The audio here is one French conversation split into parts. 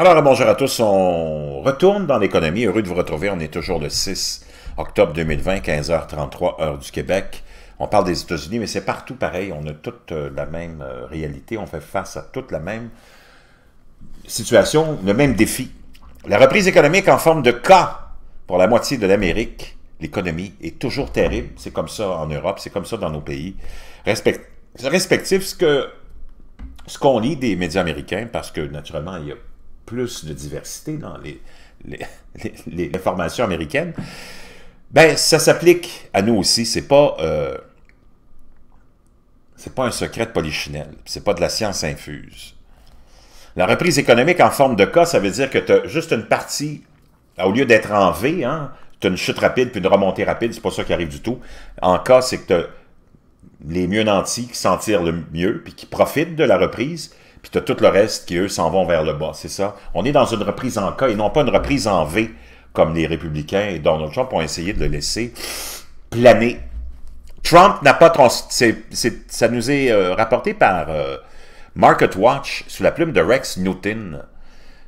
Alors, bonjour à tous. On retourne dans l'économie. Heureux de vous retrouver. On est toujours le 6 octobre 2020, 15h33, heure du Québec. On parle des États-Unis, mais c'est partout pareil. On a toute euh, la même euh, réalité. On fait face à toute la même situation, le même défi. La reprise économique en forme de cas pour la moitié de l'Amérique. L'économie est toujours terrible. C'est comme ça en Europe, c'est comme ça dans nos pays respect respectif Ce que ce qu'on lit des médias américains, parce que naturellement, il y a plus de diversité dans les, les, formations américaines, ben ça s'applique à nous aussi. C'est pas euh, c'est pas un secret de polichinelle, c'est pas de la science infuse. La reprise économique en forme de cas, ça veut dire que tu as juste une partie, ben, au lieu d'être en V, hein, tu as une chute rapide puis une remontée rapide, c'est pas ça qui arrive du tout. En cas, c'est que tu as les mieux nantis qui s'en tirent le mieux puis qui profitent de la reprise, puis tu tout le reste qui, eux, s'en vont vers le bas, c'est ça? On est dans une reprise en cas et non pas une reprise en V, comme les républicains et Donald Trump ont essayé de le laisser planer. Trump n'a pas... Trans ça nous est euh, rapporté par euh, Market Watch sous la plume de Rex Newton.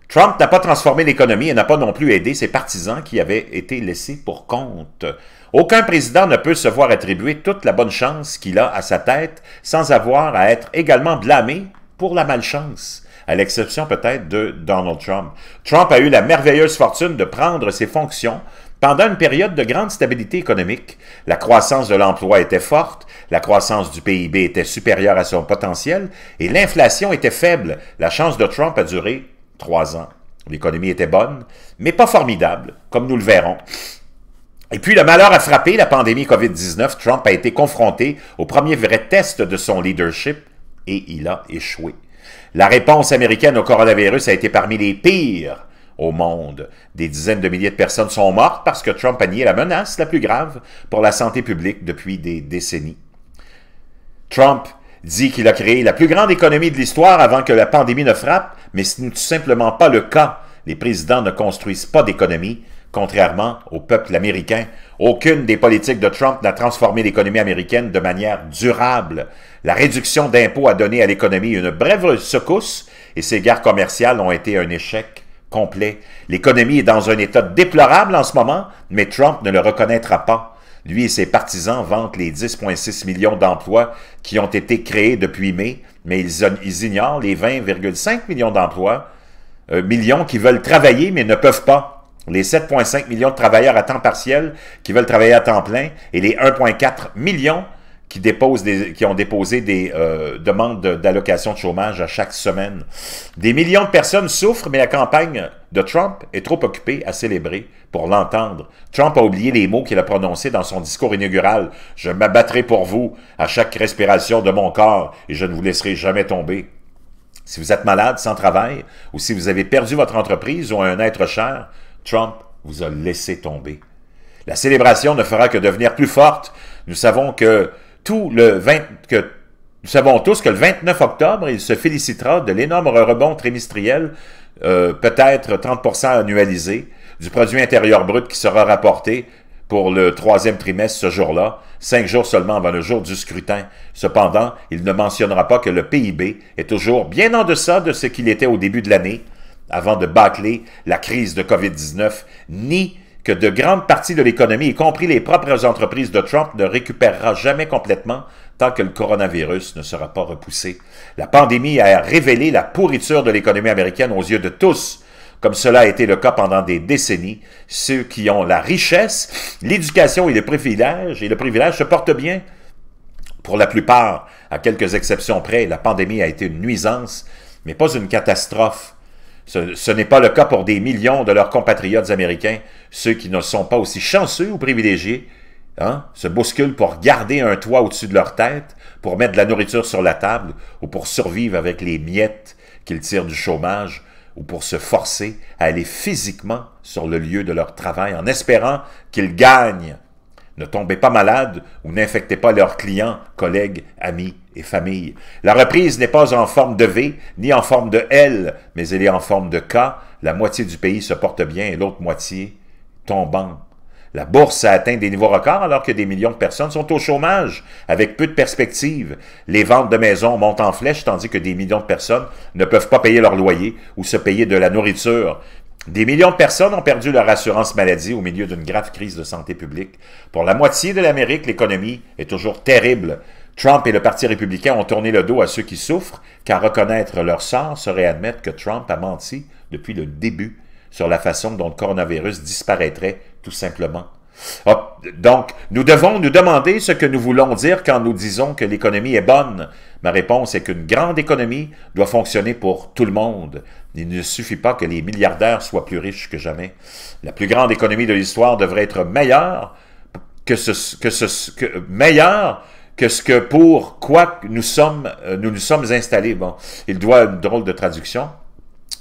Trump n'a pas transformé l'économie et n'a pas non plus aidé ses partisans qui avaient été laissés pour compte. Aucun président ne peut se voir attribuer toute la bonne chance qu'il a à sa tête sans avoir à être également blâmé pour la malchance, à l'exception peut-être de Donald Trump. Trump a eu la merveilleuse fortune de prendre ses fonctions pendant une période de grande stabilité économique. La croissance de l'emploi était forte, la croissance du PIB était supérieure à son potentiel et l'inflation était faible. La chance de Trump a duré trois ans. L'économie était bonne, mais pas formidable, comme nous le verrons. Et puis le malheur a frappé la pandémie COVID-19. Trump a été confronté au premier vrai test de son leadership et il a échoué. La réponse américaine au coronavirus a été parmi les pires au monde. Des dizaines de milliers de personnes sont mortes parce que Trump a nié la menace la plus grave pour la santé publique depuis des décennies. Trump dit qu'il a créé la plus grande économie de l'histoire avant que la pandémie ne frappe, mais ce n'est tout simplement pas le cas. Les présidents ne construisent pas d'économie, Contrairement au peuple américain, aucune des politiques de Trump n'a transformé l'économie américaine de manière durable. La réduction d'impôts a donné à l'économie une brève secousse et ses guerres commerciales ont été un échec complet. L'économie est dans un état déplorable en ce moment, mais Trump ne le reconnaîtra pas. Lui et ses partisans vantent les 10,6 millions d'emplois qui ont été créés depuis mai, mais ils, ignorent les 20,5 millions d'emplois, euh, millions qui veulent travailler mais ne peuvent pas les 7,5 millions de travailleurs à temps partiel qui veulent travailler à temps plein et les 1,4 millions qui, déposent des, qui ont déposé des euh, demandes d'allocation de chômage à chaque semaine. Des millions de personnes souffrent, mais la campagne de Trump est trop occupée à célébrer pour l'entendre. Trump a oublié les mots qu'il a prononcés dans son discours inaugural. « Je m'abattrai pour vous à chaque respiration de mon corps et je ne vous laisserai jamais tomber. » Si vous êtes malade, sans travail, ou si vous avez perdu votre entreprise ou un être cher, Trump vous a laissé tomber. La célébration ne fera que devenir plus forte. Nous savons que tout le 20, que nous savons tous que le 29 octobre, il se félicitera de l'énorme rebond trimestriel, euh, peut-être 30 annualisé, du produit intérieur brut qui sera rapporté pour le troisième trimestre ce jour-là, cinq jours seulement avant le jour du scrutin. Cependant, il ne mentionnera pas que le PIB est toujours bien en deçà de ce qu'il était au début de l'année, avant de bâcler la crise de COVID-19, ni que de grandes parties de l'économie, y compris les propres entreprises de Trump, ne récupérera jamais complètement tant que le coronavirus ne sera pas repoussé. La pandémie a révélé la pourriture de l'économie américaine aux yeux de tous, comme cela a été le cas pendant des décennies. Ceux qui ont la richesse, l'éducation et le privilège, et le privilège se portent bien. Pour la plupart, à quelques exceptions près, la pandémie a été une nuisance, mais pas une catastrophe. Ce, n'est pas le cas pour des millions de leurs compatriotes américains, ceux qui ne sont pas aussi chanceux ou privilégiés, hein, se bousculent pour garder un toit au-dessus de leur tête, pour mettre de la nourriture sur la table ou pour survivre avec les miettes qu'ils tirent du chômage ou pour se forcer à aller physiquement sur le lieu de leur travail en espérant qu'ils gagnent ne tombez pas malade ou n'infectez pas leurs clients, collègues, amis et familles La reprise n'est pas en forme de V ni en forme de L, mais elle est en forme de K. La moitié du pays se porte bien et l'autre moitié tombant. La bourse a atteint des niveaux records alors que des millions de personnes sont au chômage, avec peu de perspectives. Les ventes de maisons montent en flèche tandis que des millions de personnes ne peuvent pas payer leur loyer ou se payer de la nourriture. Des millions de personnes ont perdu leur assurance maladie au milieu d'une grave crise de santé publique. Pour la moitié de l'Amérique, l'économie est toujours terrible. Trump et le Parti républicain ont tourné le dos à ceux qui souffrent, car reconnaître leur sort serait admettre que Trump a menti depuis le début sur la façon dont le coronavirus disparaîtrait tout simplement donc, nous devons nous demander ce que nous voulons dire quand nous disons que l'économie est bonne. Ma réponse est qu'une grande économie doit fonctionner pour tout le monde. Il ne suffit pas que les milliardaires soient plus riches que jamais. La plus grande économie de l'histoire devrait être meilleure que ce que ce que ce que pour quoi nous sommes euh, nous nous sommes installés. Bon, il doit une drôle de traduction.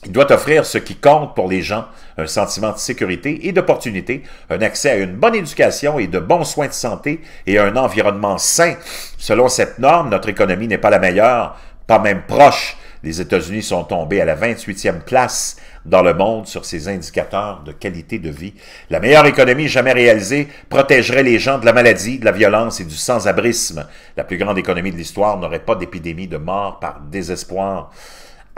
Il doit offrir ce qui compte pour les gens, un sentiment de sécurité et d'opportunité, un accès à une bonne éducation et de bons soins de santé et un environnement sain. Selon cette norme, notre économie n'est pas la meilleure, pas même proche. Les États-Unis sont tombés à la 28e place dans le monde sur ces indicateurs de qualité de vie. La meilleure économie jamais réalisée protégerait les gens de la maladie, de la violence et du sans-abrisme. La plus grande économie de l'histoire n'aurait pas d'épidémie de mort par désespoir.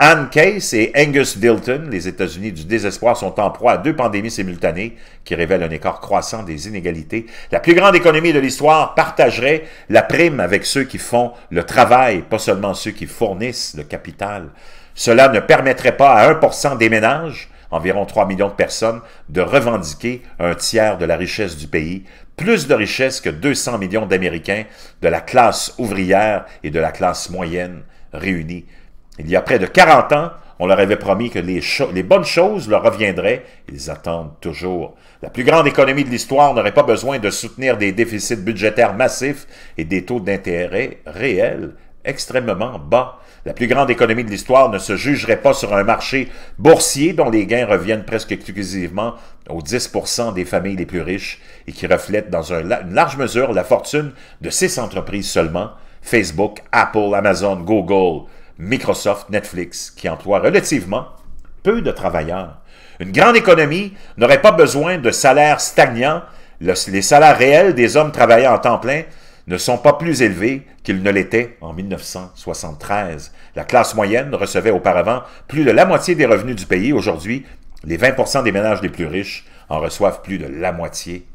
Anne Case et Angus Dilton, les États-Unis du désespoir, sont en proie à deux pandémies simultanées qui révèlent un écart croissant des inégalités. La plus grande économie de l'histoire partagerait la prime avec ceux qui font le travail, pas seulement ceux qui fournissent le capital. Cela ne permettrait pas à 1% des ménages, environ 3 millions de personnes, de revendiquer un tiers de la richesse du pays, plus de richesse que 200 millions d'Américains de la classe ouvrière et de la classe moyenne réunis. Il y a près de 40 ans, on leur avait promis que les, bonnes choses leur reviendraient. Ils attendent toujours. La plus grande économie de l'histoire n'aurait pas besoin de soutenir des déficits budgétaires massifs et des taux d'intérêt réels extrêmement bas. La plus grande économie de l'histoire ne se jugerait pas sur un marché boursier dont les gains reviennent presque exclusivement aux 10 des familles les plus riches et qui reflète dans une large mesure la fortune de six entreprises seulement, Facebook, Apple, Amazon, Google, Microsoft, Netflix, qui emploient relativement peu de travailleurs. Une grande économie n'aurait pas besoin de salaires stagnants. les salaires réels des hommes travaillant en temps plein ne sont pas plus élevés qu'ils ne l'étaient en 1973. La classe moyenne recevait auparavant plus de la moitié des revenus du pays. Aujourd'hui, les 20 des ménages les plus riches en reçoivent plus de la moitié.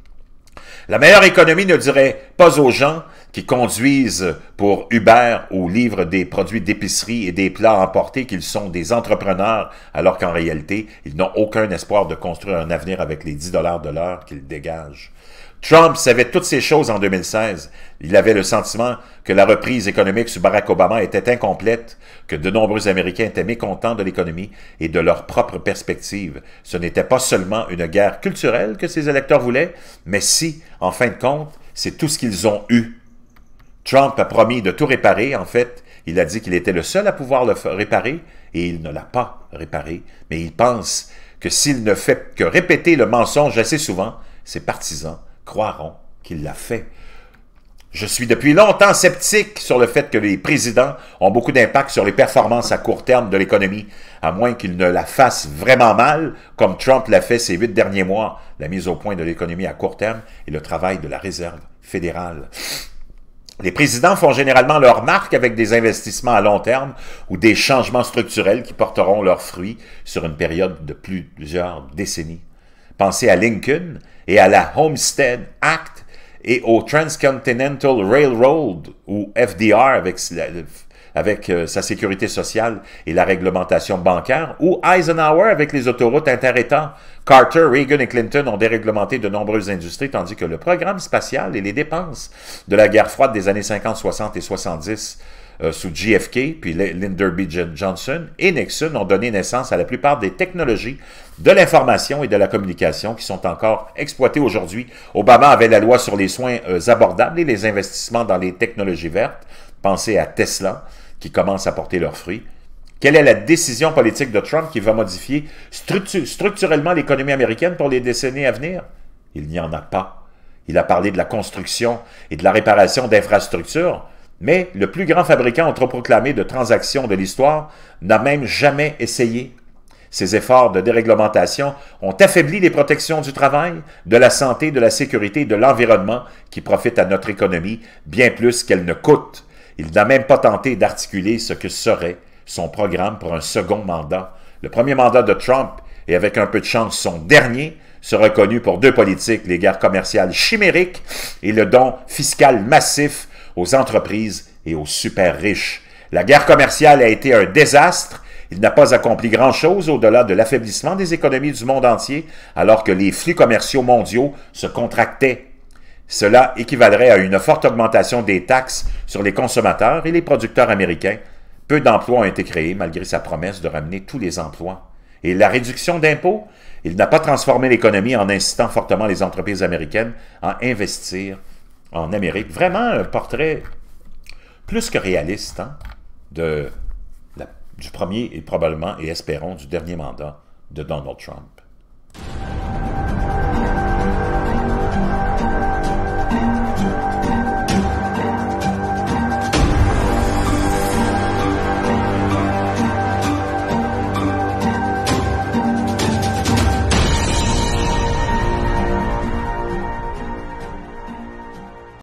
La meilleure économie ne dirait pas aux gens qui conduisent pour Uber ou livrent des produits d'épicerie et des plats emportés qu'ils sont des entrepreneurs, alors qu'en réalité, ils n'ont aucun espoir de construire un avenir avec les 10 dollars de l'heure qu'ils dégagent. Trump savait toutes ces choses en 2016. Il avait le sentiment que la reprise économique sous Barack Obama était incomplète, que de nombreux Américains étaient mécontents de l'économie et de leur propre perspective. Ce n'était pas seulement une guerre culturelle que ses électeurs voulaient, mais si, en fin de compte, c'est tout ce qu'ils ont eu. Trump a promis de tout réparer, en fait, il a dit qu'il était le seul à pouvoir le réparer, et il ne l'a pas réparé, mais il pense que s'il ne fait que répéter le mensonge assez souvent, ses partisans croiront qu'il l'a fait. Je suis depuis longtemps sceptique sur le fait que les présidents ont beaucoup d'impact sur les performances à court terme de l'économie, à moins qu'ils ne la fassent vraiment mal, comme Trump l'a fait ces huit derniers mois, la mise au point de l'économie à court terme et le travail de la réserve fédérale. Les présidents font généralement leur marque avec des investissements à long terme ou des changements structurels qui porteront leurs fruits sur une période de plusieurs décennies. Pensez à Lincoln et à la Homestead Act et au Transcontinental Railroad, ou FDR avec, euh, sa sécurité sociale et la réglementation bancaire, ou Eisenhower avec les autoroutes interétants. Carter, Reagan et Clinton ont déréglementé de nombreuses industries, tandis que le programme spatial et les dépenses de la guerre froide des années 50, 60 et 70 euh, sous JFK, puis Lyndon B. Johnson et Nixon ont donné naissance à la plupart des technologies de l'information et de la communication qui sont encore exploitées aujourd'hui. Obama avait la loi sur les soins euh, abordables et les investissements dans les technologies vertes. Pensez à Tesla, qui commence à porter leurs fruits. Quelle est la décision politique de Trump qui va modifier structurellement l'économie américaine pour les décennies à venir? Il n'y en a pas. Il a parlé de la construction et de la réparation d'infrastructures, mais le plus grand fabricant entreproclamé de transactions de l'histoire n'a même jamais essayé. Ses efforts de déréglementation ont affaibli les protections du travail, de la santé, de la sécurité et de l'environnement qui profitent à notre économie bien plus qu'elle ne coûte. Il n'a même pas tenté d'articuler ce que serait son programme pour un second mandat. Le premier mandat de Trump, et avec un peu de chance son dernier, sera connu pour deux politiques, les guerres commerciales chimériques et le don fiscal massif aux entreprises et aux super riches. La guerre commerciale a été un désastre. Il n'a pas accompli grand-chose au-delà de l'affaiblissement des économies du monde entier, alors que les flux commerciaux mondiaux se contractaient. Cela équivalerait à une forte augmentation des taxes sur les consommateurs et les producteurs américains. Peu d'emplois ont été créés malgré sa promesse de ramener tous les emplois. Et la réduction d'impôts, il n'a pas transformé l'économie en incitant fortement les entreprises américaines à investir en Amérique. Vraiment un portrait plus que réaliste hein, de du premier et probablement, et espérons, du dernier mandat de Donald Trump.